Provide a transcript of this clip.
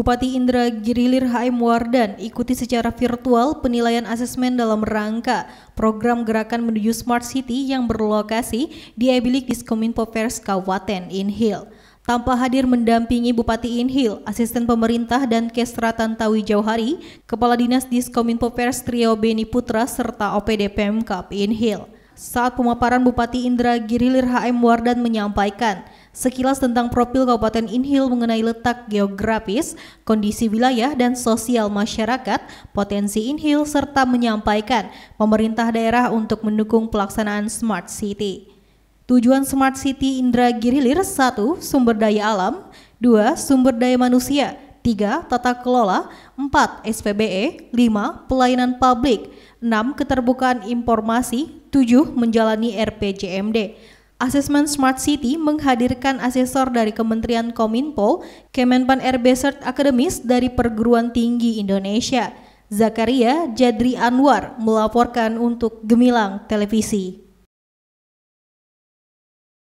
Bupati Indra Girilir Haim Wardan ikuti secara virtual penilaian asesmen dalam rangka program gerakan menuju Smart City yang berlokasi di Ebilik Diskominfo Pers Kabupaten Inhil. Tanpa hadir mendampingi Bupati Inhil, Asisten Pemerintah dan Kesratan Tawi Jauhari, Kepala Dinas Diskominfo Pers Trio Beni Putra serta OPD Pemkap Inhil. Saat pemaparan Bupati Indra Girilir HM Wardan menyampaikan, Sekilas tentang profil Kabupaten Inhil mengenai letak geografis, kondisi wilayah dan sosial masyarakat, potensi Inhil serta menyampaikan pemerintah daerah untuk mendukung pelaksanaan Smart City. Tujuan Smart City Indra Girilir 1. Sumber daya alam 2. Sumber daya manusia 3. Tata kelola 4. SPBE 5. Pelayanan publik 6. Keterbukaan informasi 7. Menjalani RPJMD Asesmen Smart City menghadirkan asesor dari Kementerian Kominfo, Kemenpan RB Cert Akademis dari Perguruan Tinggi Indonesia. Zakaria Jadri Anwar melaporkan untuk Gemilang Televisi.